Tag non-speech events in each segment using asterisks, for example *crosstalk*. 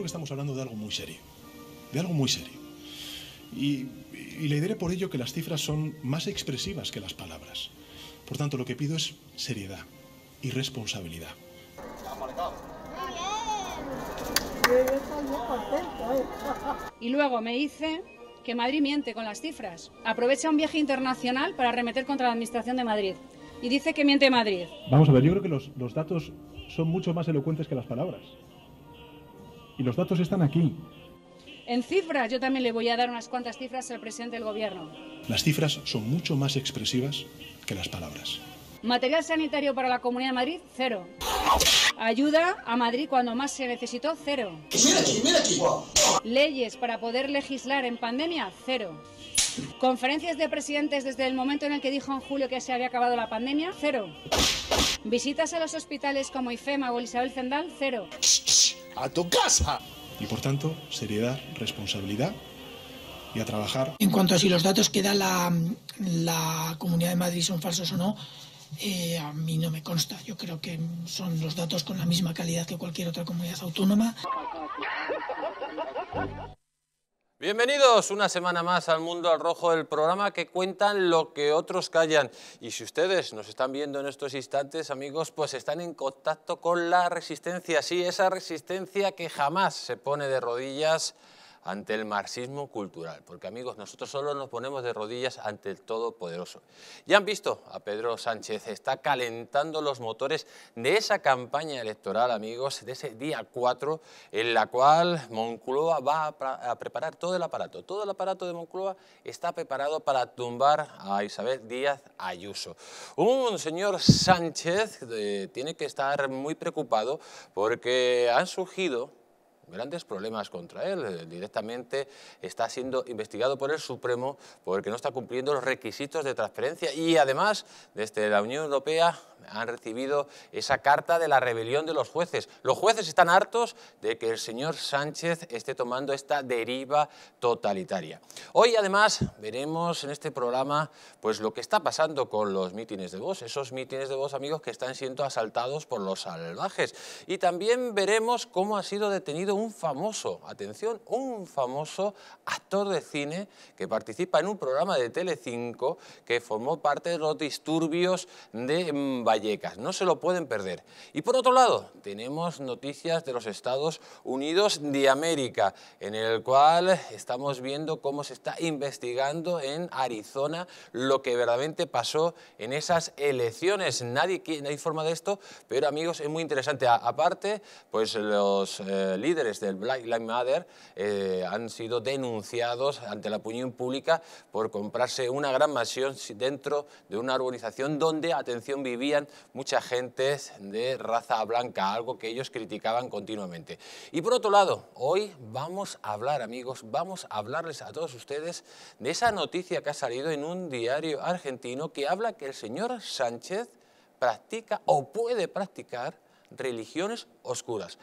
creo que estamos hablando de algo muy serio, de algo muy serio. Y, le diré por ello que las cifras son más expresivas que las palabras. Por tanto, lo que pido es seriedad y responsabilidad. Y luego me dice que Madrid miente con las cifras. Aprovecha un viaje internacional para arremeter contra la Administración de Madrid. Y dice que miente Madrid. Vamos a ver, yo creo que los, los datos son mucho más elocuentes que las palabras y los datos están aquí. En cifras, yo también le voy a dar unas cuantas cifras al presidente del Gobierno. Las cifras son mucho más expresivas que las palabras. Material sanitario para la Comunidad de Madrid, cero. Ayuda a Madrid cuando más se necesitó, cero. Leyes para poder legislar en pandemia, cero. Conferencias de presidentes desde el momento en el que dijo en julio que se había acabado la pandemia, cero. Visitas a los hospitales como IFEMA o Isabel Zendal, cero. ¡A tu casa! Y por tanto, seriedad, responsabilidad y a trabajar. En cuanto a si los datos que da la, la Comunidad de Madrid son falsos o no, eh, a mí no me consta. Yo creo que son los datos con la misma calidad que cualquier otra comunidad autónoma. Bienvenidos una semana más al Mundo al Rojo, del programa que cuentan lo que otros callan. Y si ustedes nos están viendo en estos instantes, amigos, pues están en contacto con la resistencia, sí, esa resistencia que jamás se pone de rodillas ante el marxismo cultural, porque amigos, nosotros solo nos ponemos de rodillas ante el Todopoderoso. Ya han visto a Pedro Sánchez, está calentando los motores de esa campaña electoral, amigos, de ese día 4, en la cual Moncloa va a, preparar todo el aparato. Todo el aparato de Moncloa está preparado para tumbar a Isabel Díaz Ayuso. Un señor Sánchez eh, tiene que estar muy preocupado porque han surgido grandes problemas contra él. Eh, directamente está siendo investigado por el Supremo porque no está cumpliendo los requisitos de transferencia y además desde la Unión Europea han recibido esa carta de la rebelión de los jueces. Los jueces están hartos de que el señor Sánchez esté tomando esta deriva totalitaria. Hoy además veremos en este programa pues lo que está pasando con los mítines de voz, esos mítines de voz amigos que están siendo asaltados por los salvajes y también veremos cómo ha sido detenido un famoso, atención, un famoso actor de cine que participa en un programa de Telecinco que formó parte de los disturbios de mm, Vallecas. No se lo pueden perder. Y por otro lado, tenemos noticias de los Estados Unidos de América, en el cual estamos viendo cómo se está investigando en Arizona lo que verdaderamente pasó en esas elecciones. Nadie, hay informa de esto, pero amigos, es muy interesante. aparte, pues los eh, líderes del Black Lives Matter eh, han sido denunciados ante la opinión pública por comprarse una gran mansión dentro de una urbanización donde, atención, vivían mucha gentes de raza blanca, algo que ellos criticaban continuamente. Y por otro lado, hoy vamos a hablar, amigos, vamos a hablarles a todos ustedes de esa noticia que ha salido en un diario argentino que habla que el señor Sánchez practica o puede practicar religiones oscuras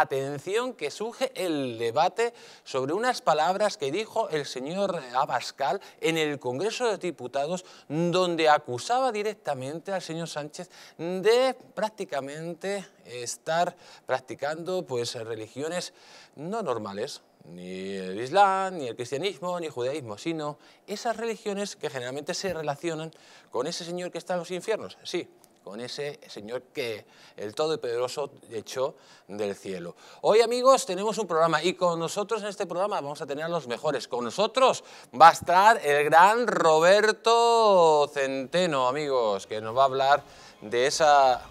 atención que surge el debate sobre unas palabras que dijo el señor Abascal en el Congreso de Diputados, donde acusaba directamente al señor Sánchez de prácticamente estar practicando pues, religiones no normales, ni el Islam, ni el cristianismo, ni el judaísmo, sino esas religiones que generalmente se relacionan con ese señor que está en los infiernos, sí, con ese Señor que el todo Todopoderoso echó del cielo. Hoy amigos tenemos un programa y con nosotros en este programa vamos a tener a los mejores. Con nosotros va a estar el gran Roberto Centeno, amigos, que nos va a hablar de esa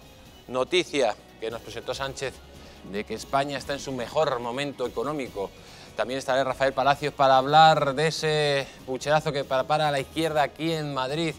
noticia que nos presentó Sánchez de que España está en su mejor momento económico. También estará Rafael Palacios para hablar de ese pucherazo que para la izquierda aquí en Madrid.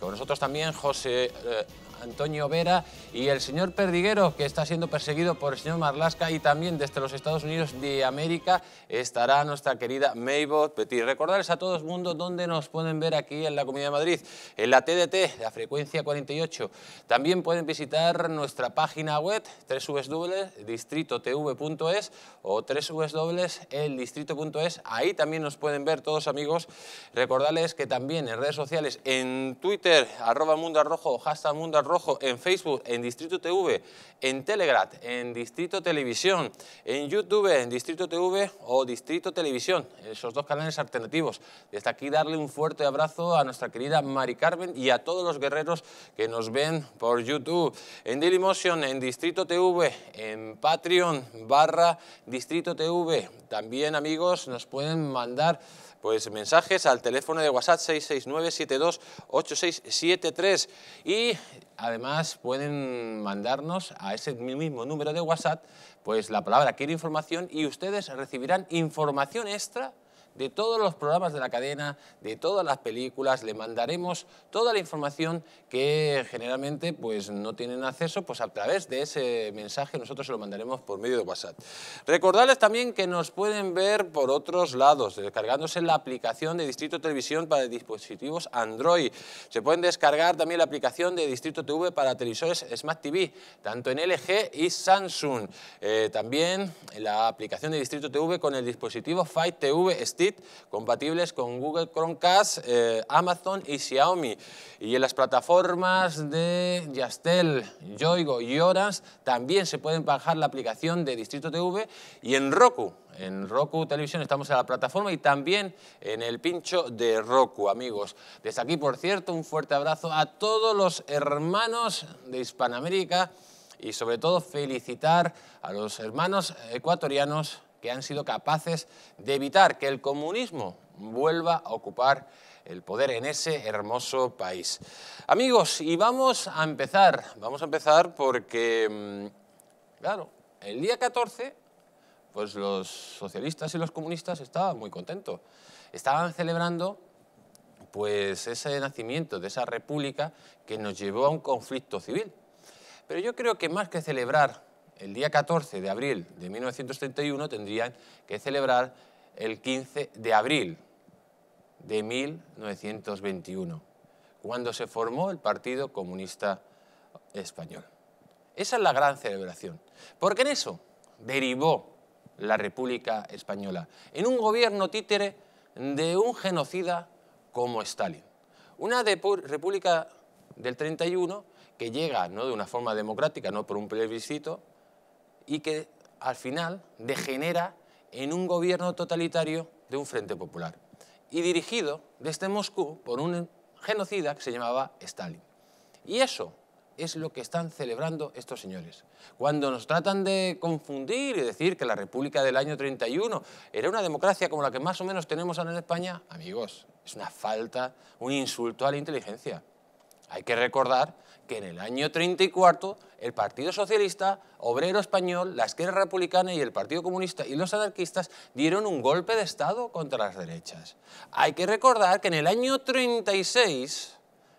Con nosotros también José eh, Antonio Vera y el señor Perdiguero, que está siendo perseguido por el señor Marlasca y también desde los Estados Unidos de América estará nuestra querida Maybot Petit. Recordarles a todo el mundo dónde nos pueden ver aquí en la Comunidad de Madrid, en la TDT, la frecuencia 48. También pueden visitar nuestra página web www.distritotv.es o www.eldistrito.es. Ahí también nos pueden ver todos amigos. Recordarles que también en redes sociales, en Twitter, arroba mundo arrojo, hashtag mundo en Facebook, en Distrito TV, en telegrad en Distrito Televisión, en YouTube, en Distrito TV o Distrito Televisión, esos dos canales alternativos. Desde aquí darle un fuerte abrazo a nuestra querida Mari Carmen y a todos los guerreros que nos ven por YouTube, en Dailymotion, en Distrito TV, en Patreon barra Distrito TV. También, amigos, nos pueden mandar pues mensajes al teléfono de WhatsApp 669-728673 y además pueden mandarnos a ese mismo número de WhatsApp pues la palabra Quiero información y ustedes recibirán información extra de todos los programas de la cadena, de todas las películas, le mandaremos toda la información que generalmente pues, no tienen acceso, pues a través de ese mensaje nosotros se lo mandaremos por medio de WhatsApp. Recordarles también que nos pueden ver por otros lados, descargándose la aplicación de Distrito Televisión para dispositivos Android. Se pueden descargar también la aplicación de Distrito TV para televisores Smart TV, tanto en LG y Samsung. Eh, también la aplicación de Distrito TV con el dispositivo Fight TV Stick compatibles con Google Chromecast, eh, Amazon y Xiaomi. Y en las plataformas de Yastel, Yoigo y Orange también se pueden bajar la aplicación de Distrito TV y en Roku. En Roku Televisión estamos en la plataforma y también en el pincho de Roku, amigos. Desde aquí, por cierto, un fuerte abrazo a todos los hermanos de Hispanoamérica y sobre todo felicitar a los hermanos ecuatorianos que han sido capaces de evitar que el comunismo vuelva a ocupar el poder en ese hermoso país. Amigos, y vamos a empezar, vamos a empezar porque, mm, claro, el día 14, pues los socialistas y los comunistas estaban muy contentos. Estaban celebrando pues ese nacimiento de esa república que nos llevó a un conflicto civil. Pero yo creo que más que celebrar el día 14 de abril de 1931 tendrían que celebrar el 15 de abril de 1921, cuando se formó el Partido Comunista Español. Esa es la gran celebración, porque en eso derivó la República Española, en un gobierno títere de un genocida como Stalin. Una república del 31 que llega no de una forma democrática, no por un plebiscito, y que al final degenera en un gobierno totalitario de un Frente Popular y dirigido desde Moscú por un genocida que se llamaba Stalin. Y eso es lo que están celebrando estos señores. Cuando nos tratan de confundir y decir que la República del año 31 era una democracia como la que más o menos tenemos ahora en España, amigos, es una falta, un insulto a la inteligencia. Hay que recordar que en el año 34 el Partido Socialista, Obrero Español, la Esquerra Republicana y el Partido Comunista y los anarquistas dieron un golpe de Estado contra las derechas. Hay que recordar que en el año 36,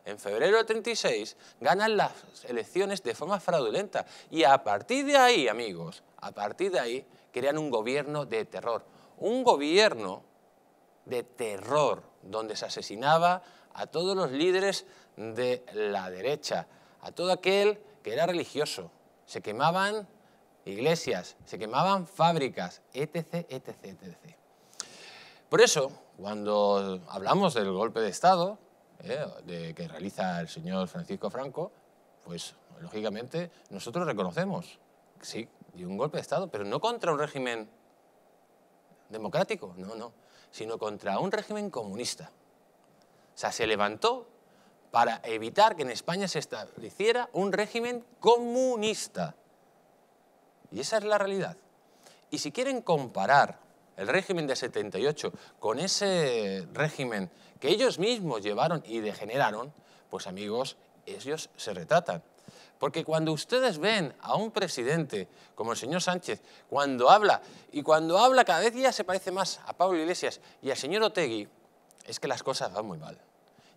en febrero del 36, ganan las elecciones de forma fraudulenta y a partir de ahí, amigos, a partir de ahí crean un gobierno de terror. Un gobierno de terror donde se asesinaba a todos los líderes de la derecha, a todo aquel que era religioso. Se quemaban iglesias, se quemaban fábricas, etc., etc., etc. Por eso, cuando hablamos del golpe de Estado ¿eh? de, que realiza el señor Francisco Franco, pues lógicamente nosotros reconocemos, sí, de un golpe de Estado, pero no contra un régimen democrático, no, no, sino contra un régimen comunista. O sea, se levantó para evitar que en España se estableciera un régimen comunista. Y esa es la realidad. Y si quieren comparar el régimen de 78 con ese régimen que ellos mismos llevaron y degeneraron, pues amigos, ellos se retratan. Porque cuando ustedes ven a un presidente como el señor Sánchez, cuando habla, y cuando habla cada vez ya se parece más a Pablo Iglesias y al señor Otegui, es que las cosas van muy mal.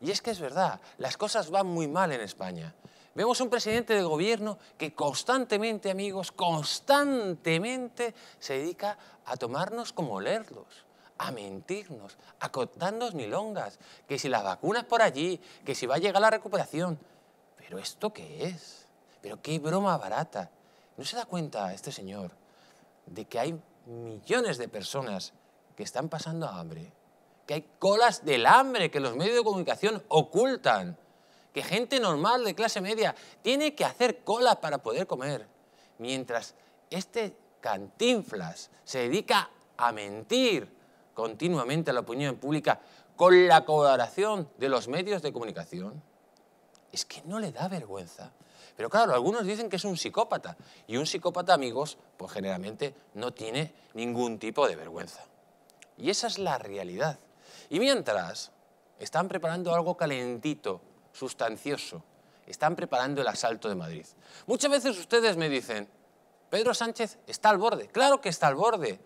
Y es que es verdad, las cosas van muy mal en España. Vemos un presidente de gobierno que constantemente, amigos, constantemente se dedica a tomarnos como lerdos, a mentirnos, a contarnos milongas, que si las vacunas por allí, que si va a llegar la recuperación. ¿Pero esto qué es? ¿Pero qué broma barata? ¿No se da cuenta este señor de que hay millones de personas que están pasando hambre? que hay colas del hambre que los medios de comunicación ocultan, que gente normal de clase media tiene que hacer cola para poder comer, mientras este cantinflas se dedica a mentir continuamente a la opinión pública con la colaboración de los medios de comunicación, es que no le da vergüenza. Pero claro, algunos dicen que es un psicópata. Y un psicópata, amigos, pues generalmente no tiene ningún tipo de vergüenza. Y esa es la realidad. Y mientras, están preparando algo calentito, sustancioso. Están preparando el asalto de Madrid. Muchas veces ustedes me dicen, Pedro Sánchez está al borde. Claro que está al borde.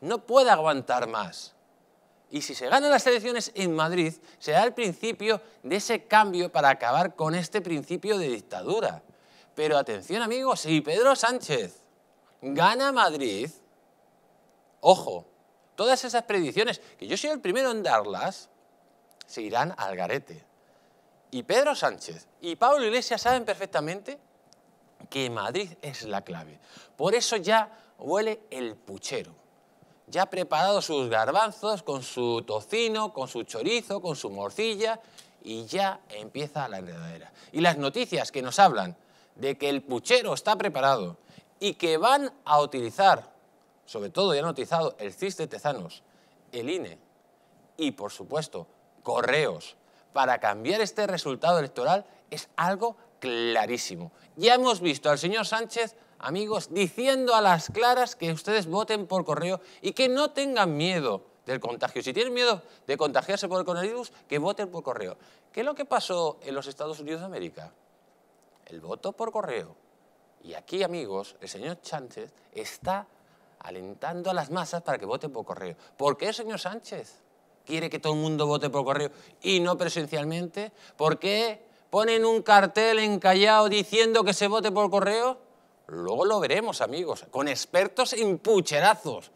No puede aguantar más. Y si se ganan las elecciones en Madrid, será el principio de ese cambio para acabar con este principio de dictadura. Pero atención amigos, si Pedro Sánchez gana Madrid, ojo, todas esas predicciones, que yo soy el primero en darlas, se irán al garete. Y Pedro Sánchez y Pablo Iglesias saben perfectamente que Madrid es la clave. Por eso ya huele el puchero. Ya ha preparado sus garbanzos con su tocino, con su chorizo, con su morcilla y ya empieza la enredadera. Y las noticias que nos hablan de que el puchero está preparado y que van a utilizar sobre todo ya notizado el CIS de Tezanos, el INE y, por supuesto, Correos, para cambiar este resultado electoral es algo clarísimo. Ya hemos visto al señor Sánchez, amigos, diciendo a las claras que ustedes voten por correo y que no tengan miedo del contagio. Si tienen miedo de contagiarse por el coronavirus, que voten por correo. ¿Qué es lo que pasó en los Estados Unidos de América? El voto por correo. Y aquí, amigos, el señor Sánchez está alentando a las masas para que voten por correo. ¿Por qué, señor Sánchez, quiere que todo el mundo vote por correo y no presencialmente? ¿Por qué ponen un cartel encallado diciendo que se vote por correo? Luego lo veremos, amigos, con expertos en pucherazos.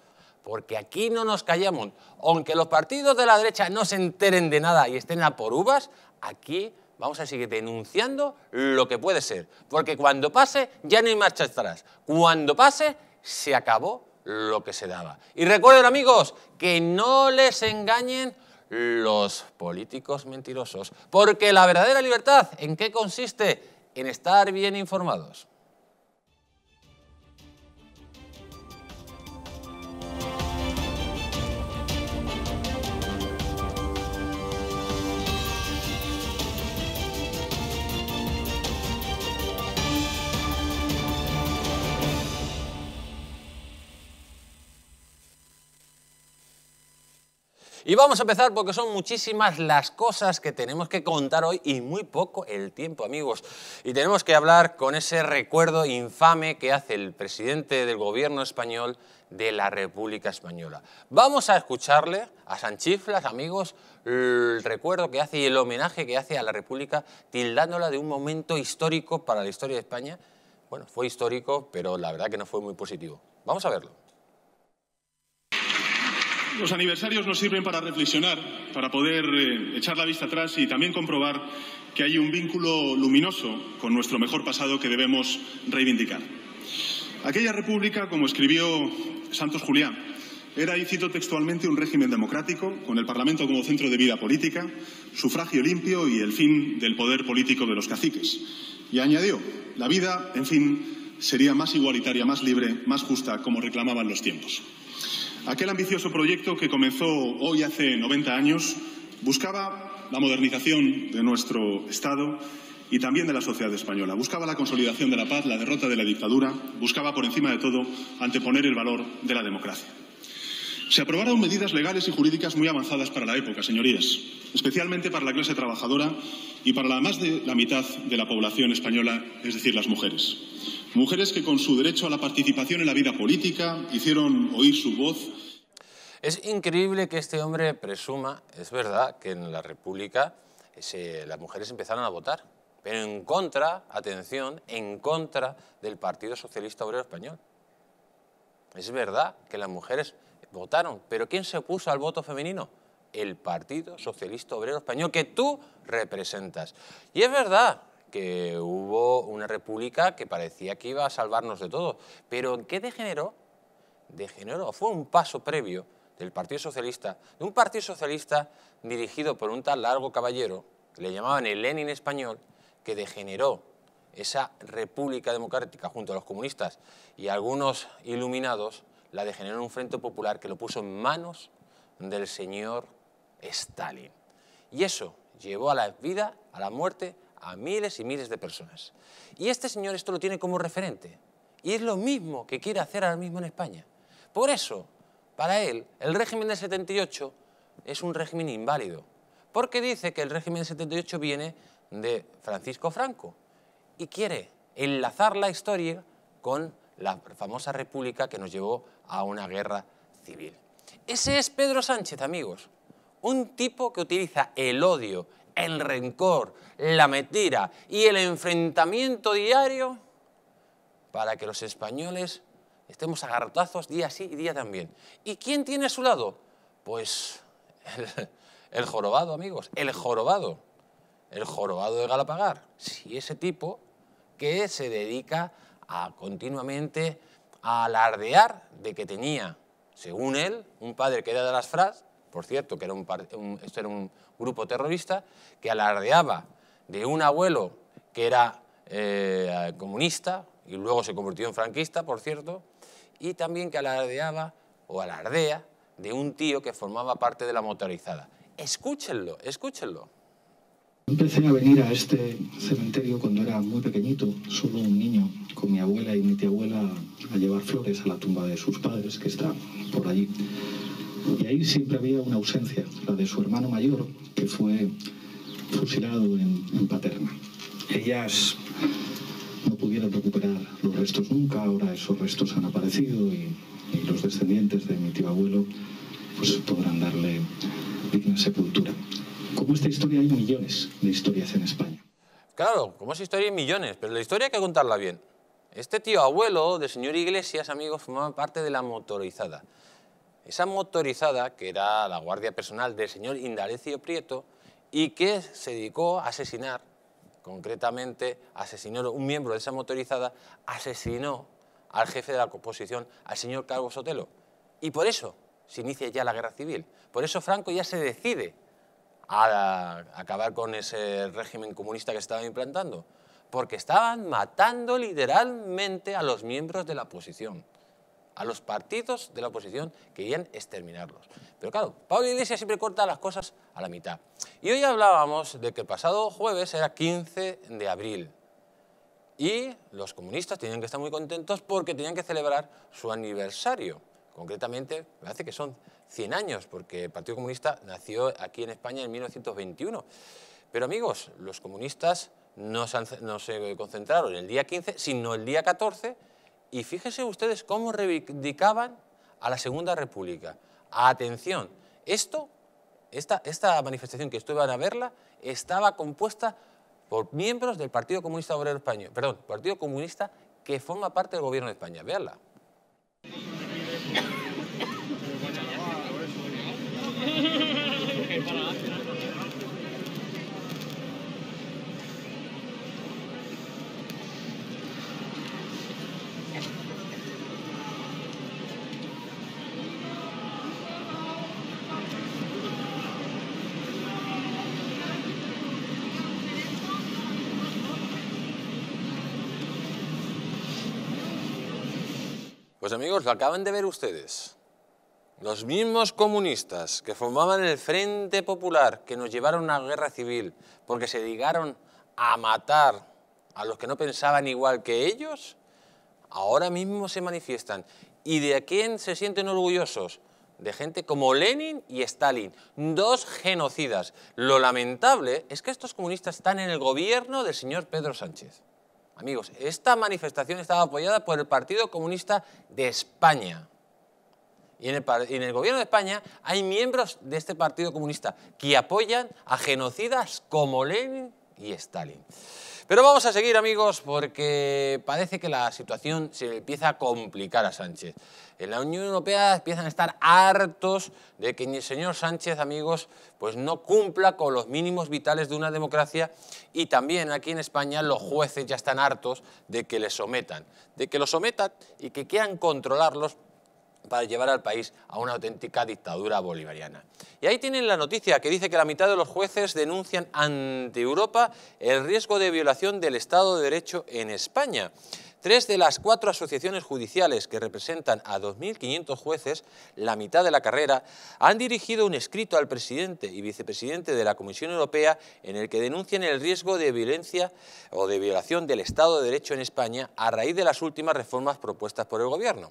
Porque aquí no nos callamos. Aunque los partidos de la derecha no se enteren de nada y estén a por uvas, aquí vamos a seguir denunciando lo que puede ser. Porque cuando pase, ya no hay marcha atrás. Cuando pase, se acabó lo que se daba. Y recuerden amigos, que no les engañen los políticos mentirosos, porque la verdadera libertad, ¿en qué consiste? En estar bien informados. Y vamos a empezar porque son muchísimas las cosas que tenemos que contar hoy y muy poco el tiempo, amigos. Y tenemos que hablar con ese recuerdo infame que hace el presidente del gobierno español de la República Española. Vamos a escucharle a Sanchiflas, amigos, el recuerdo que hace y el homenaje que hace a la República, tildándola de un momento histórico para la historia de España. Bueno, fue histórico, pero la verdad que no fue muy positivo. Vamos a verlo. Los aniversarios nos sirven para reflexionar, para poder eh, echar la vista atrás y también comprobar que hay un vínculo luminoso con nuestro mejor pasado que debemos reivindicar. Aquella república, como escribió Santos Julián, era, y cito textualmente, un régimen democrático, con el Parlamento como centro de vida política, sufragio limpio y el fin del poder político de los caciques. Y añadió, la vida, en fin, sería más igualitaria, más libre, más justa, como reclamaban los tiempos. Aquel ambicioso proyecto que comenzó hoy hace 90 años buscaba la modernización de nuestro Estado y también de la sociedad española. Buscaba la consolidación de la paz, la derrota de la dictadura, buscaba, por encima de todo, anteponer el valor de la democracia. Se aprobaron medidas legales y jurídicas muy avanzadas para la época, señorías, especialmente para la clase trabajadora y para la más de la mitad de la población española, es decir, las mujeres. Mujeres que con su derecho a la participación en la vida política hicieron oír su voz. Es increíble que este hombre presuma, es verdad, que en la República las mujeres empezaron a votar, pero en contra, atención, en contra del Partido Socialista Obrero Español. Es verdad que las mujeres votaron, pero ¿quién se opuso al voto femenino? El Partido Socialista Obrero Español, que tú representas. Y es verdad, que hubo una república que parecía que iba a salvarnos de todo. Pero ¿en qué degeneró? Degeneró, fue un paso previo del Partido Socialista, de un Partido Socialista dirigido por un tal largo caballero, que le llamaban el Lenin español, que degeneró esa república democrática junto a los comunistas y algunos iluminados, la degeneró en un frente popular que lo puso en manos del señor Stalin. Y eso llevó a la vida, a la muerte a miles y miles de personas. Y este señor esto lo tiene como referente. Y es lo mismo que quiere hacer ahora mismo en España. Por eso, para él, el régimen del 78 es un régimen inválido. Porque dice que el régimen del 78 viene de Francisco Franco. Y quiere enlazar la historia con la famosa república que nos llevó a una guerra civil. Ese es Pedro Sánchez, amigos. Un tipo que utiliza el odio, el rencor, la mentira y el enfrentamiento diario para que los españoles estemos a día sí y día también. ¿Y quién tiene a su lado? Pues el, jorobado, amigos, el jorobado. El jorobado de Galapagar. Si sí, ese tipo que se dedica a continuamente a alardear de que tenía, según él, un padre que era de las FRAS, por cierto, que era un esto era un, grupo terrorista que alardeaba de un abuelo que era eh, comunista y luego se convirtió en franquista, por cierto, y también que alardeaba o alardea de un tío que formaba parte de la motorizada. Escúchenlo, escúchenlo. Empecé a venir a este cementerio cuando era muy pequeñito, solo un niño, con mi abuela y mi tía abuela a llevar flores a la tumba de sus padres, que está por allí. Y ahí siempre había una ausencia, la de su hermano mayor, que fue fusilado en, Paterna. Ellas no pudieron recuperar los restos nunca, ahora esos restos han aparecido y, los descendientes de mi tío abuelo pues podrán darle digna sepultura. Como esta historia hay millones de historias en España. Claro, como esa historia hay millones, pero la historia hay que contarla bien. Este tío abuelo de señor Iglesias, amigo, formaba parte de la motorizada esa motorizada, que era la guardia personal del señor Indalecio Prieto, y que se dedicó a asesinar, concretamente asesinó un miembro de esa motorizada, asesinó al jefe de la oposición, al señor Carlos Sotelo. Y por eso se inicia ya la guerra civil. Por eso Franco ya se decide a acabar con ese régimen comunista que se estaba implantando, porque estaban matando literalmente a los miembros de la oposición a los partidos de la oposición querían exterminarlos. Pero claro, Pablo Iglesias siempre corta las cosas a la mitad. Y hoy hablábamos de que el pasado jueves era 15 de abril y los comunistas tenían que estar muy contentos porque tenían que celebrar su aniversario. Concretamente, me hace que son 100 años, porque el Partido Comunista nació aquí en España en 1921. Pero amigos, los comunistas no no se concentraron el día 15, sino el día 14 y fíjense ustedes cómo reivindicaban a la Segunda República. Atención, esto, esta, manifestación que van a verla estaba compuesta por miembros del Partido Comunista Obrero Español, perdón, Partido Comunista que forma parte del gobierno de España. Veanla. *laughs* amigos, lo acaban de ver ustedes. Los mismos comunistas que formaban el Frente Popular, que nos llevaron a una guerra civil, porque se dedicaron a matar a los que no pensaban igual que ellos, ahora mismo se manifiestan. ¿Y de quién se sienten orgullosos? De gente como Lenin y Stalin, dos genocidas. Lo lamentable es que estos comunistas están en el gobierno del señor Pedro Sánchez. Amigos, esta manifestación estaba apoyada por el Partido Comunista de España. Y en, el, gobierno de España hay miembros de este Partido Comunista que apoyan a genocidas como Lenin y Stalin. Pero vamos a seguir, amigos, porque parece que la situación se empieza a complicar a Sánchez. En la Unión Europea empiezan a estar hartos de que el señor Sánchez, amigos, pues no cumpla con los mínimos vitales de una democracia y también aquí en España los jueces ya están hartos de que le sometan, de que lo sometan y que quieran controlarlos para llevar al país a una auténtica dictadura bolivariana. Y ahí tienen la noticia que dice que la mitad de los jueces denuncian ante Europa el riesgo de violación del Estado de Derecho en España. Tres de las cuatro asociaciones judiciales que representan a 2.500 jueces, la mitad de la carrera, han dirigido un escrito al presidente y vicepresidente de la Comisión Europea en el que denuncian el riesgo de violencia o de violación del Estado de Derecho en España a raíz de las últimas reformas propuestas por el Gobierno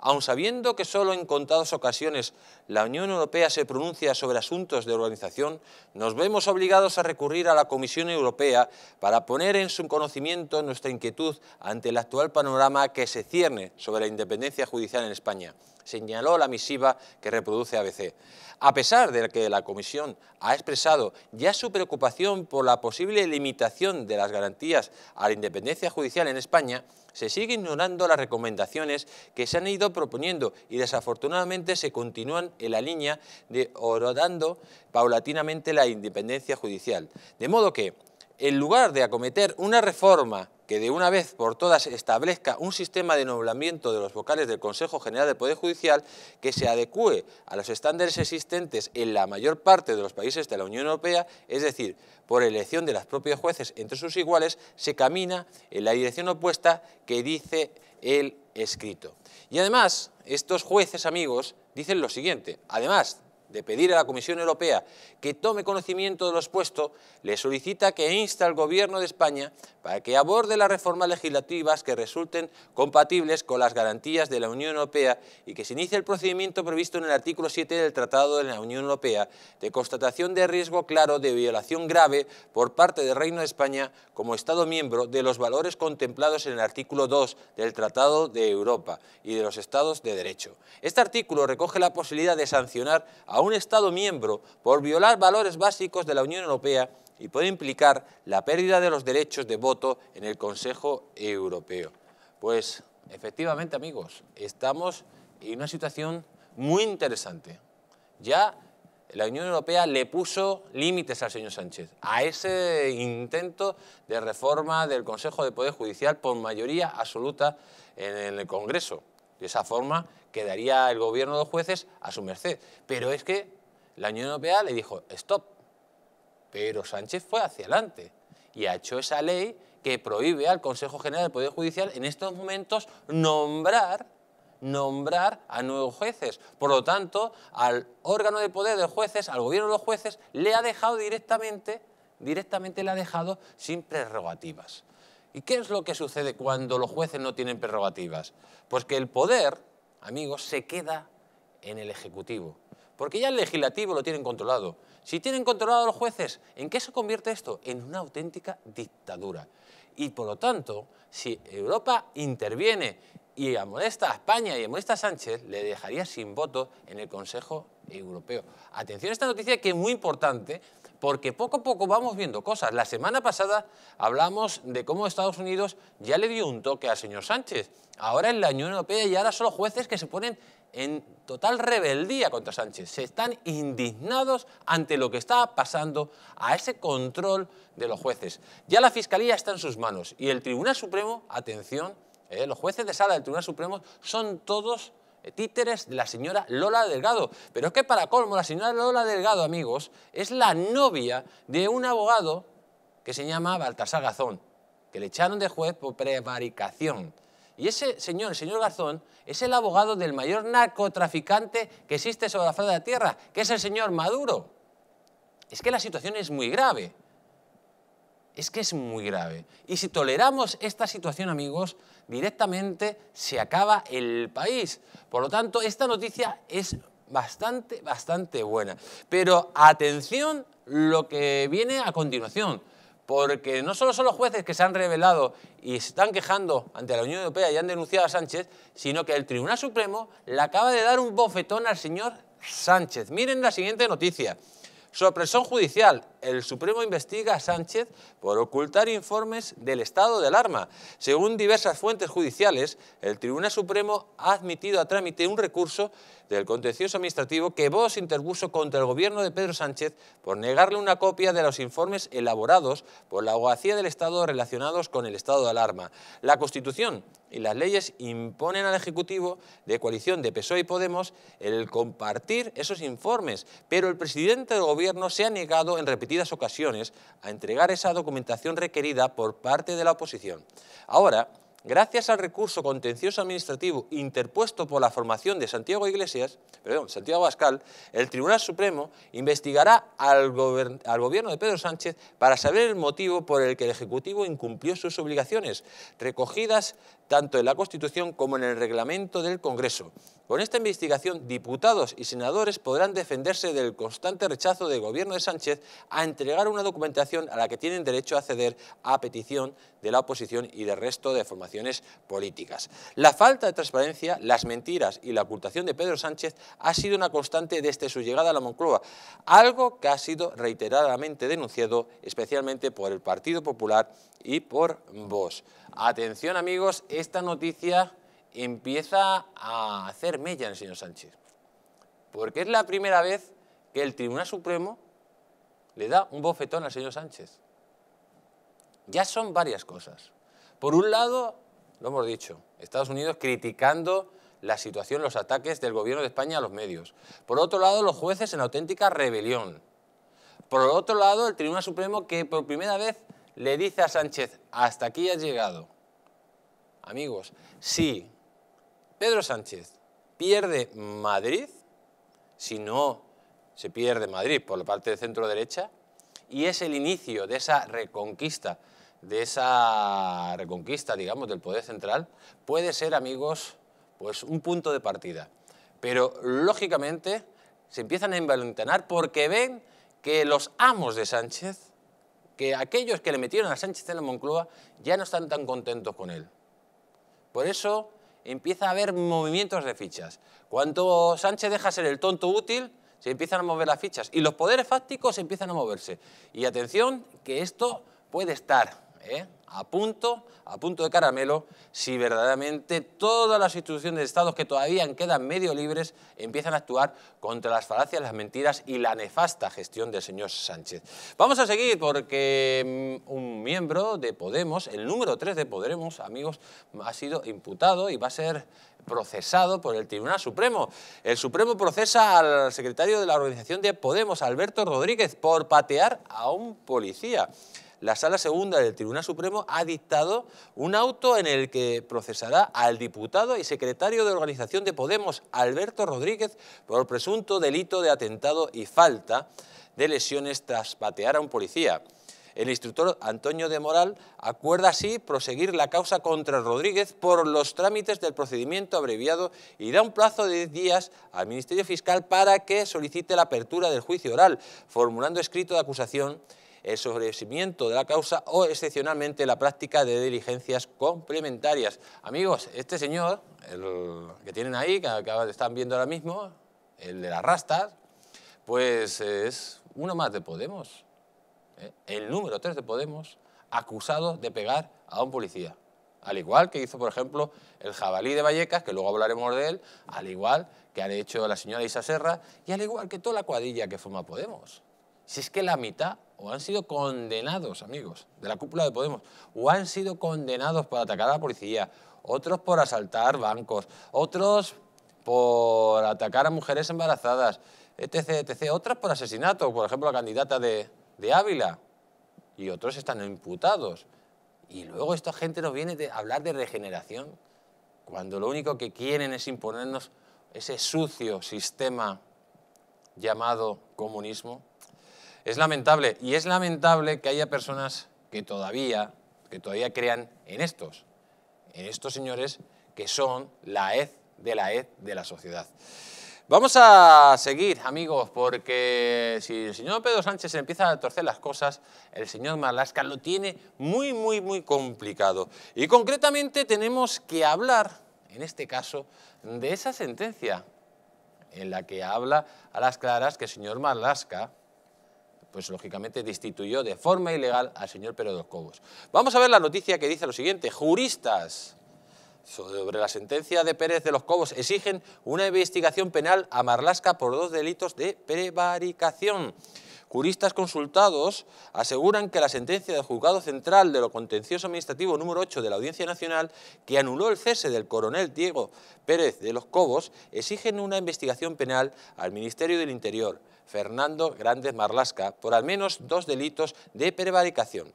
aun sabiendo que solo en contadas ocasiones la Unión Europea se pronuncia sobre asuntos de organización, nos vemos obligados a recurrir a la Comisión Europea para poner en su conocimiento nuestra inquietud ante el actual panorama que se cierne sobre la independencia judicial en España señaló la misiva que reproduce ABC. A pesar de que la Comisión ha expresado ya su preocupación por la posible limitación de las garantías a la independencia judicial en España, se sigue ignorando las recomendaciones que se han ido proponiendo y desafortunadamente se continúan en la línea de orodando paulatinamente la independencia judicial. De modo que, en lugar de acometer una reforma que de una vez por todas establezca un sistema de nombramiento de los vocales del Consejo General del Poder Judicial que se adecue a los estándares existentes en la mayor parte de los países de la Unión Europea, es decir, por elección de las propios jueces entre sus iguales, se camina en la dirección opuesta que dice el escrito. Y además, estos jueces amigos dicen lo siguiente, además de pedir a la Comisión Europea que tome conocimiento de lo expuesto, le solicita que insta al Gobierno de España para que aborde las reformas legislativas que resulten compatibles con las garantías de la Unión Europea y que se inicie el procedimiento previsto en el artículo 7 del Tratado de la Unión Europea de constatación de riesgo claro de violación grave por parte del Reino de España como Estado miembro de los valores contemplados en el artículo 2 del Tratado de Europa y de los Estados de Derecho. Este artículo recoge la posibilidad de sancionar a a un Estado miembro por violar valores básicos de la Unión Europea y puede implicar la pérdida de los derechos de voto en el Consejo Europeo. Pues efectivamente, amigos, estamos en una situación muy interesante. Ya la Unión Europea le puso límites al señor Sánchez, a ese intento de reforma del Consejo de Poder Judicial por mayoría absoluta en el Congreso. De esa forma quedaría el gobierno de los jueces a su merced. Pero es que la Unión Europea le dijo, stop. Pero Sánchez fue hacia adelante y ha hecho esa ley que prohíbe al Consejo General del Poder Judicial en estos momentos nombrar nombrar a nuevos jueces. Por lo tanto, al órgano de poder de jueces, al gobierno de los jueces, le ha dejado directamente, directamente le ha dejado sin prerrogativas. ¿Y qué es lo que sucede cuando los jueces no tienen prerrogativas? Pues que el poder, amigos, se queda en el Ejecutivo. Porque ya el legislativo lo tienen controlado. Si tienen controlado a los jueces, ¿en qué se convierte esto? En una auténtica dictadura. Y por lo tanto, si Europa interviene y amonesta a España y amonesta a Sánchez, le dejaría sin voto en el Consejo Europeo. Atención a esta noticia que es muy importante porque poco a poco vamos viendo cosas. La semana pasada hablamos de cómo Estados Unidos ya le dio un toque al señor Sánchez. Ahora en la Unión Europea ya ahora los jueces que se ponen en total rebeldía contra Sánchez. Se están indignados ante lo que está pasando a ese control de los jueces. Ya la Fiscalía está en sus manos y el Tribunal Supremo, atención, eh, los jueces de sala del Tribunal Supremo son todos títeres de la señora Lola Delgado. Pero es que para colmo, la señora Lola Delgado, amigos, es la novia de un abogado que se llama Baltasar Gazón, que le echaron de juez por prevaricación. Y ese señor, el señor Garzón, es el abogado del mayor narcotraficante que existe sobre la faz de la Tierra, que es el señor Maduro. Es que la situación es muy grave. Es que es muy grave. Y si toleramos esta situación, amigos, directamente se acaba el país. Por lo tanto, esta noticia es bastante, bastante buena. Pero atención lo que viene a continuación, porque no solo son los jueces que se han revelado y están quejando ante la Unión Europea y han denunciado a Sánchez, sino que el Tribunal Supremo le acaba de dar un bofetón al señor Sánchez. Miren la siguiente noticia. Sorpresión judicial. El Supremo investiga a Sánchez por ocultar informes del estado de alarma. Según diversas fuentes judiciales, el Tribunal Supremo ha admitido a trámite un recurso del contencioso administrativo que vos interpuso contra el gobierno de Pedro Sánchez por negarle una copia de los informes elaborados por la abogacía del Estado relacionados con el estado de alarma. La Constitución y las leyes imponen al Ejecutivo de coalición de PSOE y Podemos el compartir esos informes, pero el presidente del Gobierno se ha negado en repetidas ocasiones a entregar esa documentación requerida por parte de la oposición. Ahora, gracias al recurso contencioso administrativo interpuesto por la formación de Santiago Iglesias, perdón, Santiago pascal el Tribunal Supremo investigará al, al, gobierno de Pedro Sánchez para saber el motivo por el que el Ejecutivo incumplió sus obligaciones recogidas tanto en la Constitución como en el reglamento del Congreso. Con esta investigación, diputados y senadores podrán defenderse del constante rechazo del Gobierno de Sánchez a entregar una documentación a la que tienen derecho a acceder a petición de la oposición y del resto de formaciones políticas. La falta de transparencia, las mentiras y la ocultación de Pedro Sánchez ha sido una constante desde su llegada a la Moncloa, algo que ha sido reiteradamente denunciado especialmente por el Partido Popular y por vos. Atención amigos, esta noticia empieza a hacer mella en el señor Sánchez, porque es la primera vez que el Tribunal Supremo le da un bofetón al señor Sánchez. Ya son varias cosas. Por un lado, lo hemos dicho, Estados Unidos criticando la situación, los ataques del gobierno de España a los medios. Por otro lado, los jueces en auténtica rebelión. Por otro lado, el Tribunal Supremo que por primera vez le dice a Sánchez, hasta aquí has llegado. Amigos, si Pedro Sánchez pierde Madrid, si no se pierde Madrid por la parte de centro derecha, y es el inicio de esa reconquista, de esa reconquista, digamos, del poder central, puede ser, amigos, pues un punto de partida. Pero, lógicamente, se empiezan a envalentonar porque ven que los amos de Sánchez que aquellos que le metieron a Sánchez en la Moncloa ya no están tan contentos con él. Por eso empieza a haber movimientos de fichas. Cuando Sánchez deja ser el tonto útil, se empiezan a mover las fichas y los poderes fácticos empiezan a moverse. Y atención, que esto puede estar, ¿eh? a punto, a punto de caramelo, si verdaderamente todas las instituciones de Estados que todavía quedan medio libres empiezan a actuar contra las falacias, las mentiras y la nefasta gestión del señor Sánchez. Vamos a seguir porque mm, un miembro de Podemos, el número 3 de Podemos, amigos, ha sido imputado y va a ser procesado por el Tribunal Supremo. El Supremo procesa al secretario de la organización de Podemos, Alberto Rodríguez, por patear a un policía la Sala Segunda del Tribunal Supremo ha dictado un auto en el que procesará al diputado y secretario de organización de Podemos, Alberto Rodríguez, por presunto delito de atentado y falta de lesiones tras patear a un policía. El instructor Antonio de Moral acuerda así proseguir la causa contra Rodríguez por los trámites del procedimiento abreviado y da un plazo de 10 días al Ministerio Fiscal para que solicite la apertura del juicio oral, formulando escrito de acusación el sobrecimiento de la causa o excepcionalmente la práctica de diligencias complementarias. Amigos, este señor, el que tienen ahí, que, de están viendo ahora mismo, el de las rastas, pues es uno más de Podemos, ¿eh? el número 3 de Podemos, acusado de pegar a un policía. Al igual que hizo, por ejemplo, el jabalí de Vallecas, que luego hablaremos de él, al igual que han hecho la señora Isa Serra y al igual que toda la cuadrilla que forma Podemos. Si es que la mitad o han sido condenados, amigos, de la cúpula de Podemos, o han sido condenados por atacar a la policía, otros por asaltar bancos, otros por atacar a mujeres embarazadas, etc., etc., otros por asesinato, por ejemplo, la candidata de, de Ávila, y otros están imputados. Y luego esta gente nos viene a hablar de regeneración, cuando lo único que quieren es imponernos ese sucio sistema llamado comunismo. Es lamentable. Y es lamentable que haya personas que todavía, que todavía crean en estos, en estos señores que son la ed de la ed de la sociedad. Vamos a seguir, amigos, porque si el señor Pedro Sánchez empieza a torcer las cosas, el señor Marlasca lo tiene muy, muy, muy complicado. Y concretamente tenemos que hablar, en este caso, de esa sentencia en la que habla a las claras que el señor Marlasca pues lógicamente destituyó de forma ilegal al señor Pérez de los Cobos. Vamos a ver la noticia que dice lo siguiente, juristas sobre la sentencia de Pérez de los Cobos exigen una investigación penal a Marlasca por dos delitos de prevaricación. Juristas consultados aseguran que la sentencia del Juzgado Central de lo Contencioso Administrativo número 8 de la Audiencia Nacional, que anuló el cese del coronel Diego Pérez de los Cobos, exigen una investigación penal al Ministerio del Interior, Fernando Grandes Marlasca por al menos dos delitos de prevaricación.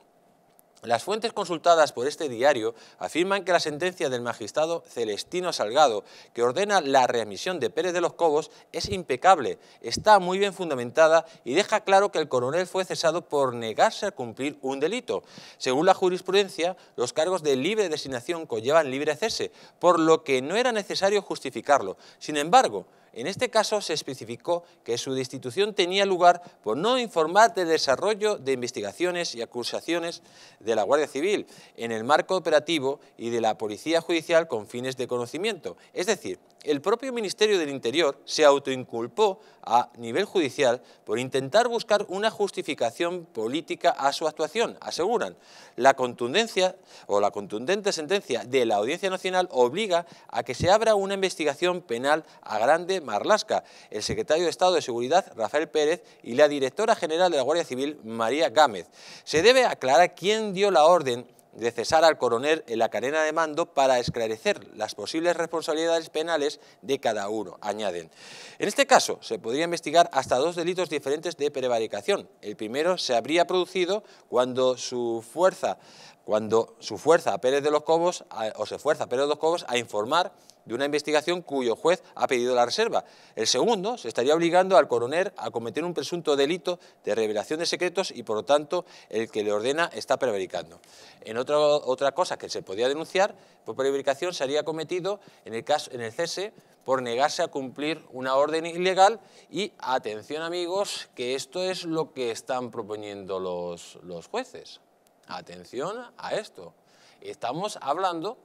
Las fuentes consultadas por este diario afirman que la sentencia del magistrado Celestino Salgado, que ordena la readmisión de Pérez de los Cobos, es impecable, está muy bien fundamentada y deja claro que el coronel fue cesado por negarse a cumplir un delito. Según la jurisprudencia, los cargos de libre designación conllevan libre cese, por lo que no era necesario justificarlo. Sin embargo, en este caso se especificó que su destitución tenía lugar por no informar del desarrollo de investigaciones y acusaciones de la Guardia Civil en el marco operativo y de la Policía Judicial con fines de conocimiento, es decir, el propio Ministerio del Interior se autoinculpó a nivel judicial por intentar buscar una justificación política a su actuación, aseguran. La contundencia o la contundente sentencia de la Audiencia Nacional obliga a que se abra una investigación penal a Grande Marlasca, el secretario de Estado de Seguridad Rafael Pérez y la directora general de la Guardia Civil María Gámez. Se debe aclarar quién dio la orden de cesar al coronel en la cadena de mando para esclarecer las posibles responsabilidades penales de cada uno, añaden. En este caso, se podría investigar hasta dos delitos diferentes de prevaricación. El primero se habría producido cuando su fuerza, cuando su fuerza a de los Cobos, o se fuerza a Pérez de los Cobos a informar de una investigación cuyo juez ha pedido la reserva. El segundo se estaría obligando al coronel a cometer un presunto delito de revelación de secretos y por lo tanto el que le ordena está prevaricando. En otra, otra cosa que se podía denunciar por prevaricación sería cometido en el, caso, en el cese por negarse a cumplir una orden ilegal y atención amigos que esto es lo que están proponiendo los, los jueces. Atención a esto. Estamos hablando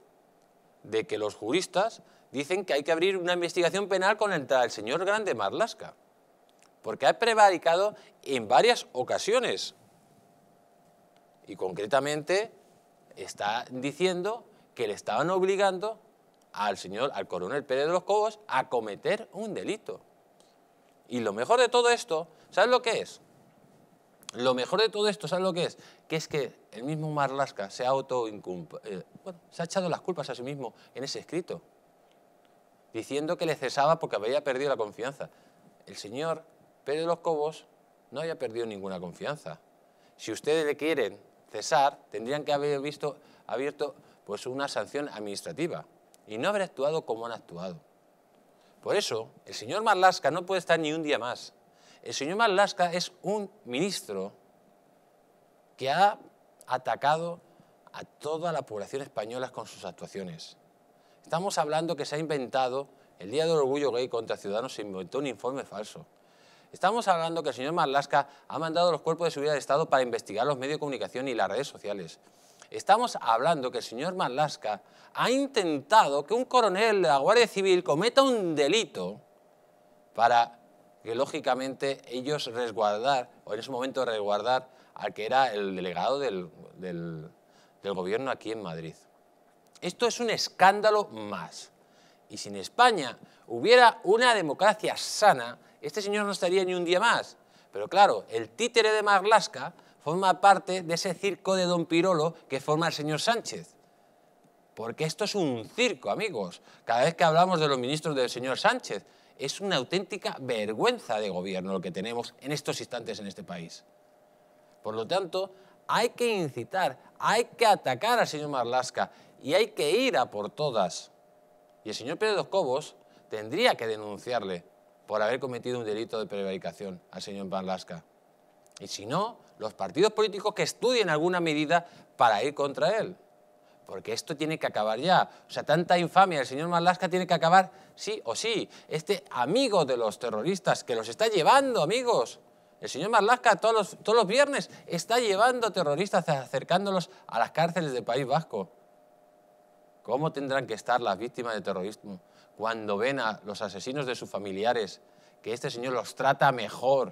de que los juristas dicen que hay que abrir una investigación penal contra el señor Grande Marlasca, porque ha prevaricado en varias ocasiones. Y concretamente está diciendo que le estaban obligando al señor, al coronel Pérez de los Cobos, a cometer un delito. Y lo mejor de todo esto, ¿sabes lo que es? Lo mejor de todo esto, ¿sabes lo que es? Que es que el mismo Marlaska se ha eh, se ha echado las culpas a sí mismo en ese escrito, diciendo que le cesaba porque había perdido la confianza. El señor Pedro de los Cobos no había perdido ninguna confianza. Si ustedes le quieren cesar, tendrían que haber visto, abierto pues, una sanción administrativa y no haber actuado como han actuado. Por eso, el señor Marlaska no puede estar ni un día más el señor Malasca es un ministro que ha atacado a toda la población española con sus actuaciones. Estamos hablando que se ha inventado, el Día del Orgullo Gay contra Ciudadanos se inventó un informe falso. Estamos hablando que el señor Marlaska ha mandado a los cuerpos de seguridad del Estado para investigar los medios de comunicación y las redes sociales. Estamos hablando que el señor Marlaska ha intentado que un coronel de la Guardia Civil cometa un delito para que lógicamente ellos resguardar, o en ese momento resguardar al que era el delegado del, gobierno aquí en Madrid. Esto es un escándalo más. Y si en España hubiera una democracia sana, este señor no estaría ni un día más. Pero claro, el títere de Marlasca forma parte de ese circo de Don Pirolo que forma el señor Sánchez. Porque esto es un circo, amigos. Cada vez que hablamos de los ministros del señor Sánchez, es una auténtica vergüenza de gobierno lo que tenemos en estos instantes en este país. Por lo tanto, hay que incitar, hay que atacar al señor Marlasca y hay que ir a por todas. Y el señor Pedro dos Cobos tendría que denunciarle por haber cometido un delito de prevaricación al señor Marlasca. Y si no, los partidos políticos que estudien alguna medida para ir contra él porque esto tiene que acabar ya. O sea, tanta infamia el señor Marlaska tiene que acabar sí o sí. Este amigo de los terroristas que los está llevando, amigos. El señor Marlasca todos los, todos los viernes está llevando terroristas acercándolos a las cárceles del País Vasco. ¿Cómo tendrán que estar las víctimas de terrorismo cuando ven a los asesinos de sus familiares que este señor los trata mejor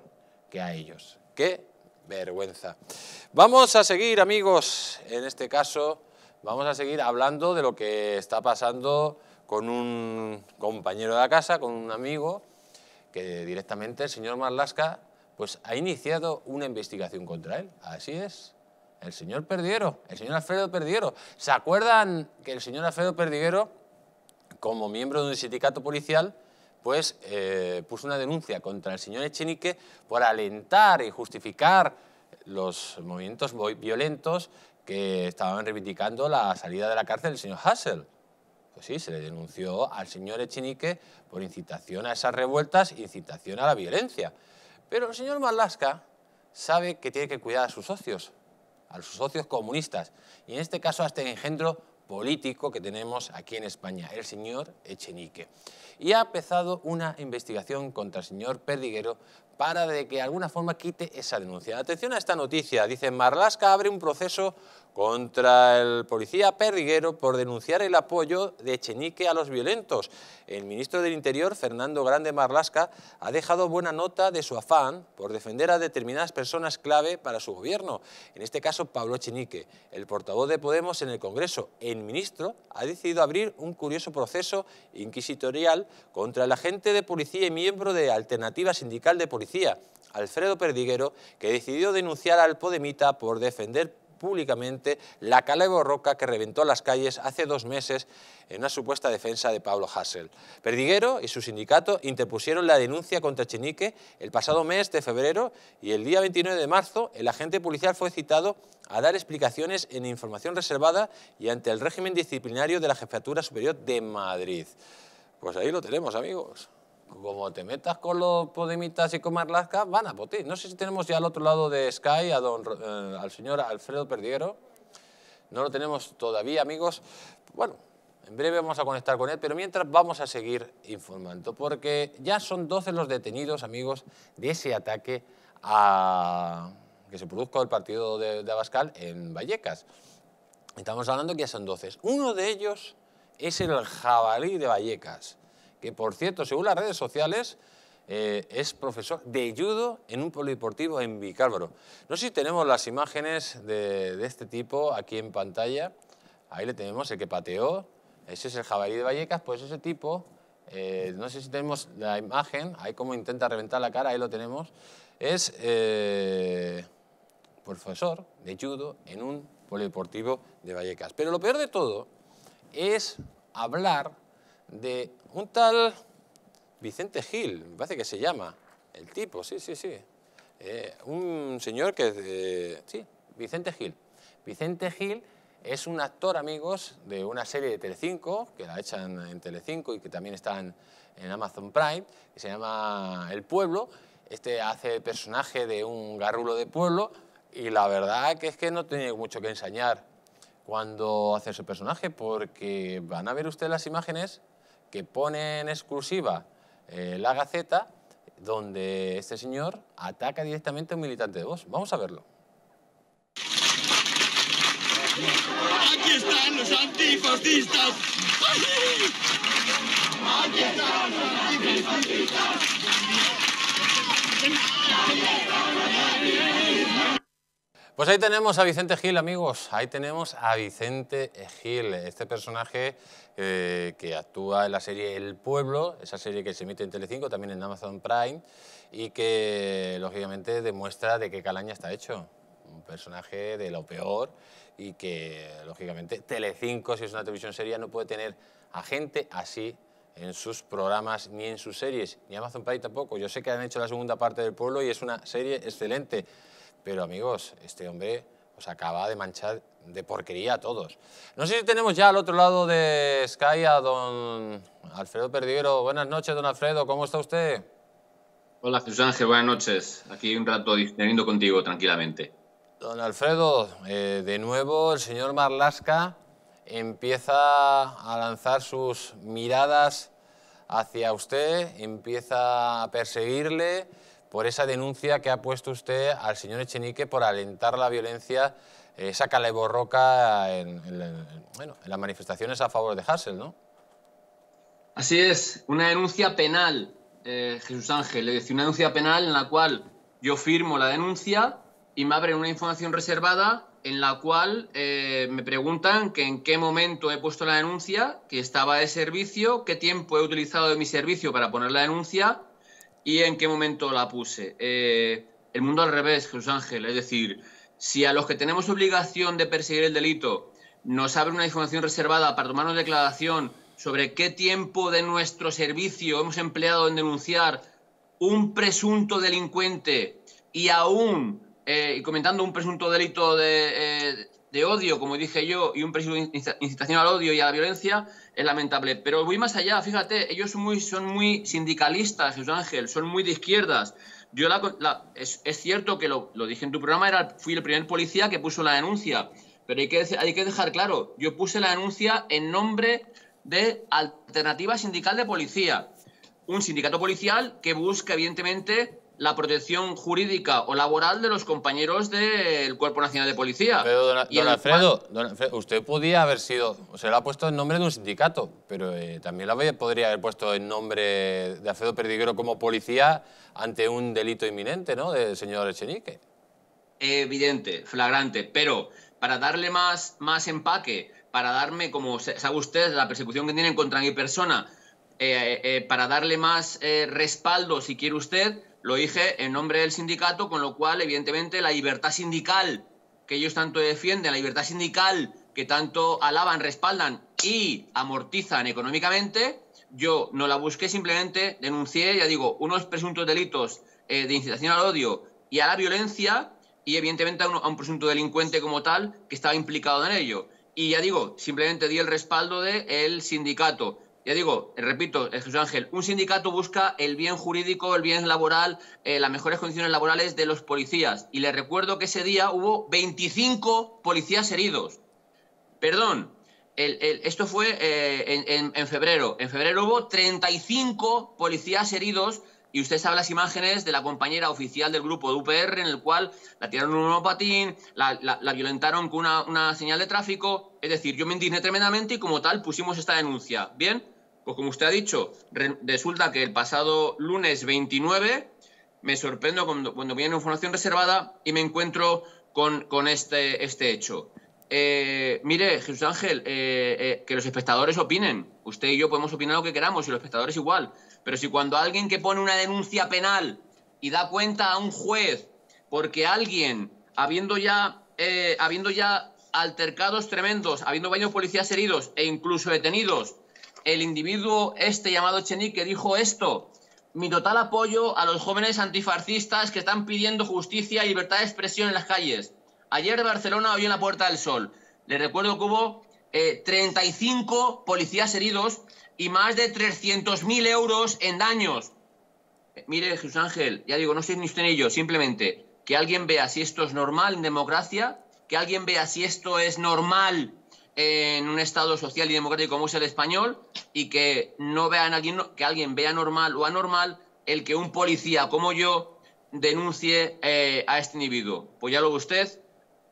que a ellos? ¡Qué vergüenza! Vamos a seguir, amigos, en este caso Vamos a seguir hablando de lo que está pasando con un compañero de la casa, con un amigo, que directamente el señor Marlasca pues, ha iniciado una investigación contra él. Así es. El señor Perdiero, el señor Alfredo Perdiguero. ¿Se acuerdan que el señor Alfredo Perdiguero, como miembro de un sindicato policial, pues eh, puso una denuncia contra el señor Echenique por alentar y justificar los movimientos violentos que estaban reivindicando la salida de la cárcel del señor Hassel. Pues sí, se le denunció al señor Echenique por incitación a esas revueltas, incitación a la violencia. Pero el señor Malasca sabe que tiene que cuidar a sus socios, a sus socios comunistas, y en este caso a este engendro político que tenemos aquí en España, el señor Echenique. Y ha empezado una investigación contra el señor Perdiguero para de que de alguna forma quite esa denuncia. Atención a esta noticia, dice Marlasca abre un proceso contra el policía Perriguero por denunciar el apoyo de Echenique a los violentos. El ministro del Interior, Fernando Grande Marlasca, ha dejado buena nota de su afán por defender a determinadas personas clave para su gobierno. En este caso, Pablo Echenique, el portavoz de Podemos en el Congreso. El ministro ha decidido abrir un curioso proceso inquisitorial contra el agente de policía y miembro de Alternativa Sindical de Policía Alfredo Perdiguero, que decidió denunciar al Podemita por defender públicamente la de roca que reventó las calles hace dos meses en una supuesta defensa de Pablo Hassel. Perdiguero y su sindicato interpusieron la denuncia contra Chenique el pasado mes de febrero y el día 29 de marzo el agente policial fue citado a dar explicaciones en información reservada y ante el régimen disciplinario de la Jefatura Superior de Madrid. Pues ahí lo tenemos, amigos como te metas con los Podemitas y con Marlaska, van a por No sé si tenemos ya al otro lado de Sky a eh, al señor Alfredo Perdiguero. No lo tenemos todavía, amigos. Bueno, en breve vamos a conectar con él, pero mientras vamos a seguir informando, porque ya son 12 los detenidos, amigos, de ese ataque que se produjo el partido de, de Abascal en Vallecas. Estamos hablando que ya son 12. Uno de ellos es el jabalí de Vallecas que por cierto, según las redes sociales, eh, es profesor de judo en un polideportivo en Vicálvaro. No sé si tenemos las imágenes de, este tipo aquí en pantalla. Ahí le tenemos el que pateó. Ese es el jabalí de Vallecas, pues ese tipo. Eh, no sé si tenemos la imagen, ahí como intenta reventar la cara, ahí lo tenemos. Es eh, profesor de judo en un polideportivo de Vallecas. Pero lo peor de todo es hablar de un tal Vicente Gil, me parece que se llama, el tipo, sí, sí, sí. Eh, un señor que... es... sí, Vicente Gil. Vicente Gil es un actor, amigos, de una serie de Telecinco, que la echan en Telecinco y que también está en, Amazon Prime, que se llama El Pueblo. Este hace el personaje de un garrulo de pueblo y la verdad que es que no tiene mucho que enseñar cuando hace su personaje porque van a ver ustedes las imágenes que pone en exclusiva eh, la Gaceta, donde este señor ataca directamente a un militante de Vox. Vamos a verlo. Aquí están los antifascistas. Aquí están los antifascistas. Pues ahí tenemos a Vicente Gil, amigos. Ahí tenemos a Vicente Gil, este personaje eh, que actúa en la serie El Pueblo, esa serie que se emite en Telecinco, también en Amazon Prime, y que lógicamente demuestra de qué calaña está hecho. Un personaje de lo peor y que lógicamente Telecinco, si es una televisión seria, no puede tener a gente así en sus programas ni en sus series, ni Amazon Prime tampoco. Yo sé que han hecho la segunda parte del Pueblo y es una serie excelente pero amigos, este hombre os acaba de manchar de porquería a todos. No sé si tenemos ya al otro lado de Sky a don Alfredo Perdiguero. Buenas noches, don Alfredo, ¿cómo está usted? Hola, Jesús Ángel, buenas noches. Aquí un rato discerniendo contigo tranquilamente. Don Alfredo, eh, de nuevo el señor Marlasca empieza a lanzar sus miradas hacia usted, empieza a perseguirle por esa denuncia que ha puesto usted al señor Echenique por alentar la violencia, eh, esa caleborroca en, en, bueno, en las manifestaciones a favor de Hassel, ¿no? Así es, una denuncia penal, eh, Jesús Ángel, es decir, una denuncia penal en la cual yo firmo la denuncia y me abren una información reservada en la cual eh, me preguntan que en qué momento he puesto la denuncia, que estaba de servicio, qué tiempo he utilizado de mi servicio para poner la denuncia ¿Y en qué momento la puse? Eh, el mundo al revés, Jesús Ángel. Es decir, si a los que tenemos obligación de perseguir el delito nos abre una información reservada para tomar una declaración sobre qué tiempo de nuestro servicio hemos empleado en denunciar un presunto delincuente y aún eh, comentando un presunto delito de, eh, de odio, como dije yo, y un precio incitación al odio y a la violencia es lamentable. Pero voy más allá, fíjate, ellos son muy, sindicalistas, Jesús Ángel, son muy de izquierdas. Yo la, es, cierto que lo, dije en tu programa, fui el primer policía que puso la denuncia, pero hay que, hay que dejar claro, yo puse la denuncia en nombre de Alternativa Sindical de Policía, un sindicato policial que busca, evidentemente, la protección jurídica o laboral de los compañeros del Cuerpo Nacional de Policía. Pero, don, Alfredo, usted podía haber sido, o se lo ha puesto en nombre de un sindicato, pero eh, también la podría haber puesto en nombre de Alfredo Perdiguero como policía ante un delito inminente, ¿no?, del señor Echenique. Evidente, flagrante, pero para darle más, más empaque, para darme, como sabe usted, la persecución que tienen contra mi persona, eh, eh, para darle más respaldo, si quiere usted, lo dije en nombre del sindicato, con lo cual, evidentemente, la libertad sindical que ellos tanto defienden, la libertad sindical que tanto alaban, respaldan y amortizan económicamente, yo no la busqué, simplemente denuncié, ya digo, unos presuntos delitos eh, de incitación al odio y a la violencia y evidentemente a un, presunto delincuente como tal que estaba implicado en ello. Y ya digo, simplemente di el respaldo del el sindicato ya digo, eh, repito, eh, Jesús Ángel, un sindicato busca el bien jurídico, el bien laboral, eh, las mejores condiciones laborales de los policías. Y le recuerdo que ese día hubo 25 policías heridos. Perdón, esto fue en febrero. En febrero hubo 35 policías heridos y usted sabe las imágenes de la compañera oficial del grupo de UPR, en el cual la tiraron un monopatín, la, la, violentaron con una, señal de tráfico. Es decir, yo me indigné tremendamente y como tal pusimos esta denuncia. Bien, pues como usted ha dicho, resulta que el pasado lunes 29 me sorprendo cuando, viene una información reservada y me encuentro con, este, este, hecho. Eh, mire, Jesús Ángel, eh, eh, que los espectadores opinen. Usted y yo podemos opinar lo que queramos y los espectadores igual. Pero si cuando alguien que pone una denuncia penal y da cuenta a un juez porque alguien, habiendo ya, eh, habiendo ya altercados tremendos, habiendo varios policías heridos e incluso detenidos, el individuo este llamado Chenique dijo esto, mi total apoyo a los jóvenes antifascistas que están pidiendo justicia y libertad de expresión en las calles. Ayer Barcelona hoy en la Puerta del Sol. Les recuerdo que hubo 35 eh, policías heridos y más de 300.000 euros en daños. Mire, Jesús Ángel, ya digo, no sé ni usted ni yo, simplemente que alguien vea si esto es normal en democracia, que alguien vea si esto es normal en un Estado social y democrático como es el español y que no vean alguien, que alguien vea normal o anormal el que un policía como yo denuncie eh, a este individuo. Pues ya lo ve usted,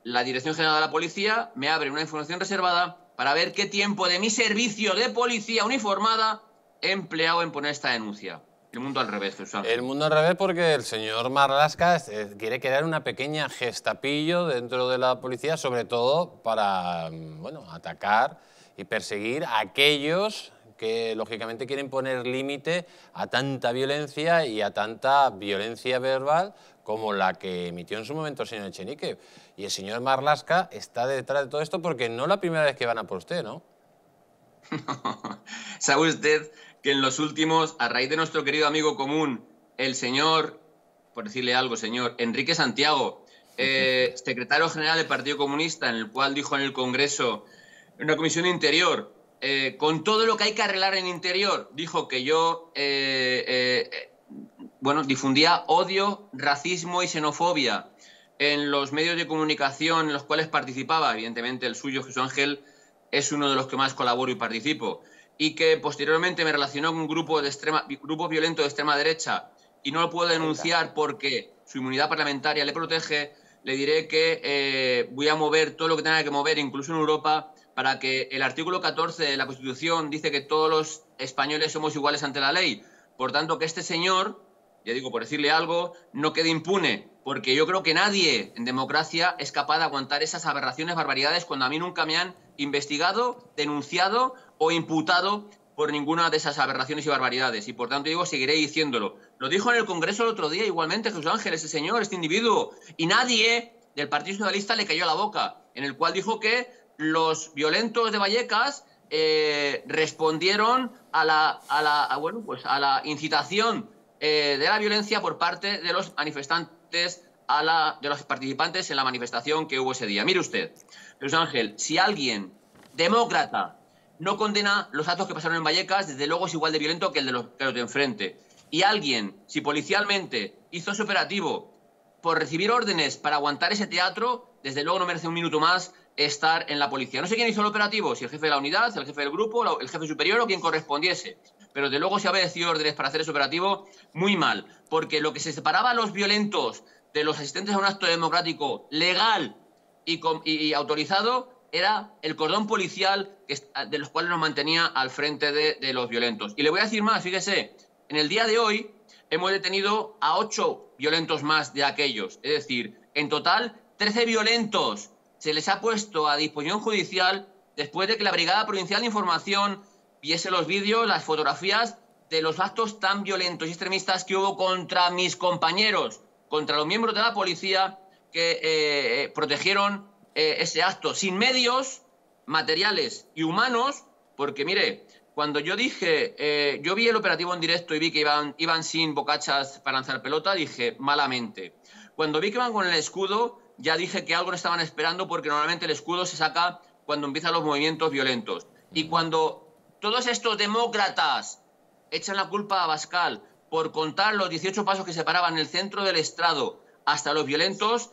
la Dirección General de la Policía me abre una información reservada para ver qué tiempo de mi servicio de policía uniformada he empleado en poner esta denuncia. El mundo al revés, Jesús El mundo al revés porque el señor Marrasca quiere crear una pequeña gestapillo dentro de la policía, sobre todo para, mm, bueno, atacar y perseguir a aquellos que lógicamente quieren poner límite a tanta violencia y a tanta violencia verbal como la que emitió en su momento el señor Echenique. Y el señor Marlasca está detrás de todo esto porque no es la primera vez que van a por usted, ¿no? *laughs* ¿Sabe usted que en los últimos, a raíz de nuestro querido amigo común, el señor, por decirle algo, señor, Enrique Santiago, *laughs* eh, secretario general del Partido Comunista, en el cual dijo en el Congreso, en una comisión interior, eh, con todo lo que hay que arreglar en interior, dijo que yo, eh, eh, bueno, difundía odio, racismo y xenofobia en los medios de comunicación en los cuales participaba, evidentemente el suyo, Jesús Ángel, es uno de los que más colaboro y participo, y que posteriormente me relacionó con un grupo, de violento de extrema derecha y no lo puedo denunciar porque su inmunidad parlamentaria le protege, le diré que voy a mover todo lo que tenga que mover, incluso en Europa, para que el artículo 14 de la Constitución dice que todos los españoles somos iguales ante la ley. Por tanto, que este señor, ya digo, por decirle algo, no quede impune, porque yo creo que nadie en democracia es capaz de aguantar esas aberraciones, barbaridades, cuando a mí nunca me han investigado, denunciado o imputado por ninguna de esas aberraciones y barbaridades. Y por tanto, digo, seguiré diciéndolo. Lo dijo en el Congreso el otro día igualmente Jesús Ángel, ese señor, este individuo. Y nadie del Partido Socialista le cayó la boca, en el cual dijo que los violentos de Vallecas eh, respondieron a la, a la bueno, pues a la incitación eh, de la violencia por parte de los manifestantes, a la, de los participantes en la manifestación que hubo ese día. Mire usted, Luis Ángel, si alguien demócrata no condena los actos que pasaron en Vallecas, desde luego es igual de violento que el de los, que de enfrente. Y alguien, si policialmente hizo su operativo por recibir órdenes para aguantar ese teatro, desde luego no merece un minuto más estar en la policía. No sé quién hizo el operativo, si el jefe de la unidad, el jefe del grupo, el jefe superior o quien correspondiese. Pero de luego se obedecido órdenes para hacer ese operativo muy mal, porque lo que se separaba a los violentos de los asistentes a un acto democrático legal y, autorizado era el cordón policial ah, de los cuales nos mantenía al frente de, los violentos. Y le voy a decir más, fíjese, en el día de hoy hemos detenido a ocho violentos más de aquellos, es decir, en total 13 violentos se les ha puesto a disposición judicial después de que la Brigada Provincial de Información viese los vídeos, las fotografías de los actos tan violentos y extremistas que hubo contra mis compañeros, contra los miembros de la policía que eh, eh, protegieron eh, ese acto, sin medios materiales y humanos, porque mire, cuando yo dije, yo vi el operativo en directo y vi que iban sin bocachas para lanzar pelota, dije, malamente. Cuando vi que van con el escudo, ya dije que algo no estaban esperando porque normalmente el escudo se saca cuando empiezan los movimientos violentos. Y mm. cuando todos estos demócratas echan la culpa a Bascal por contar los 18 pasos que separaban el centro del estrado hasta los violentos,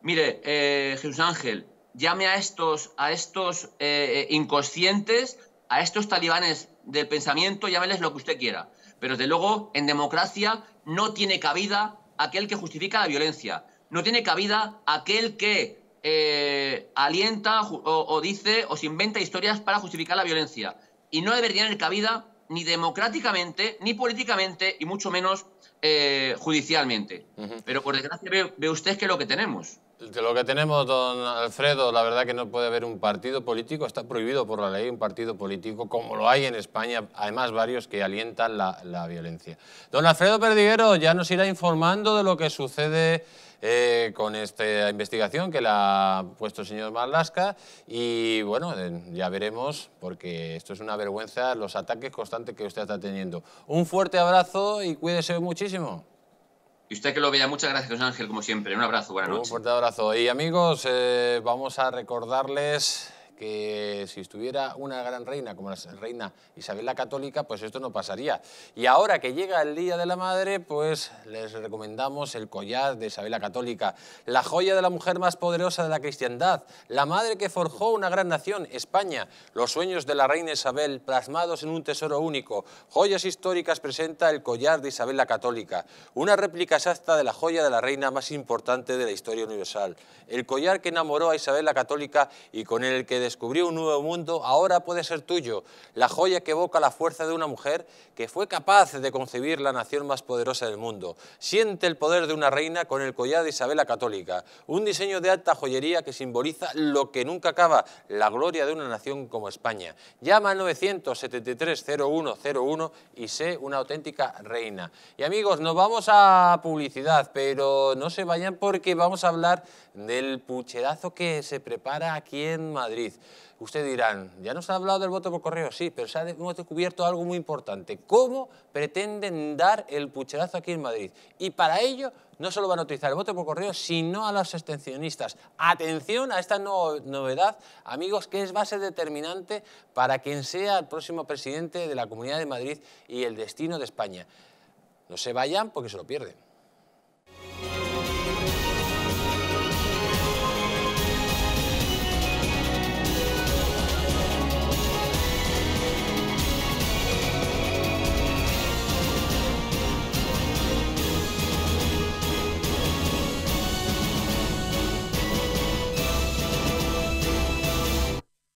mire, eh, Jesús Ángel, llame a estos, a estos eh, eh, inconscientes, a estos talibanes del pensamiento, llámeles lo que usted quiera. Pero desde luego, en democracia no tiene cabida aquel que justifica la violencia. No tiene cabida aquel que eh, alienta o, dice o se inventa historias para justificar la violencia. Y no debería tener cabida ni democráticamente, ni políticamente, y mucho menos eh, judicialmente. Pero por desgracia ve, ve, usted que es lo que tenemos de lo que tenemos, don Alfredo, la verdad que no puede haber un partido político, está prohibido por la ley un partido político, como lo hay en España, además varios que alientan la, violencia. Don Alfredo Perdiguero ya nos irá informando de lo que sucede eh, con esta investigación que la ha puesto el señor Marlasca y bueno, ya veremos porque esto es una vergüenza los ataques constantes que usted está teniendo. Un fuerte abrazo y cuídese muchísimo. Y usted que lo vea, muchas gracias, Ángel, como siempre. Un abrazo, buenas noches. Un fuerte abrazo. Y amigos, eh, vamos a recordarles que si estuviera una gran reina como la reina Isabel la Católica, pues esto no pasaría. Y ahora que llega el Día de la Madre, pues les recomendamos el collar de Isabel la Católica, la joya de la mujer más poderosa de la cristiandad, la madre que forjó una gran nación, España, los sueños de la reina Isabel plasmados en un tesoro único, joyas históricas presenta el collar de Isabel la Católica, una réplica exacta de la joya de la reina más importante de la historia universal, el collar que enamoró a Isabel la Católica y con el que descubrió un nuevo mundo, ahora puede ser tuyo, la joya que evoca la fuerza de una mujer que fue capaz de concebir la nación más poderosa del mundo. Siente el poder de una reina con el collar de Isabel la Católica, un diseño de alta joyería que simboliza lo que nunca acaba, la gloria de una nación como España. Llama al 973-0101 y sé una auténtica reina. Y amigos, nos vamos a publicidad, pero no se vayan porque vamos a hablar del pucherazo que se prepara aquí en Madrid. Ustedes dirán, ya nos ha hablado del voto por correo, sí, pero se ha descubierto algo muy importante. ¿Cómo pretenden dar el pucherazo aquí en Madrid? Y para ello no solo van a utilizar el voto por correo, sino a los extensionistas. Atención a esta novedad, amigos, que es base determinante para quien sea el próximo presidente de la Comunidad de Madrid y el destino de España. No se vayan porque se lo pierden.